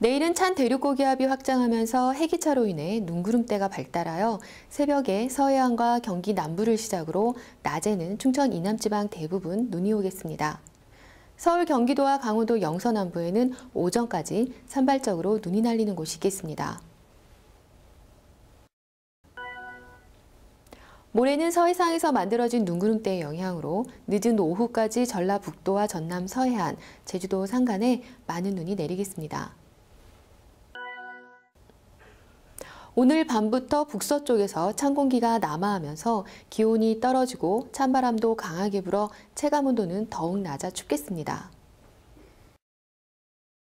내일은 찬 대륙 고기압이 확장하면서 해기차로 인해 눈구름대가 발달하여 새벽에 서해안과 경기 남부를 시작으로 낮에는 충청 이남지방 대부분 눈이 오겠습니다. 서울, 경기도와 강원도 영서 남부에는 오전까지 산발적으로 눈이 날리는 곳이 있겠습니다. 모레는 서해상에서 만들어진 눈구름대의 영향으로 늦은 오후까지 전라북도와 전남 서해안, 제주도 산간에 많은 눈이 내리겠습니다. 오늘 밤부터 북서쪽에서 찬 공기가 남하하면서 기온이 떨어지고 찬바람도 강하게 불어 체감 온도는 더욱 낮아 춥겠습니다.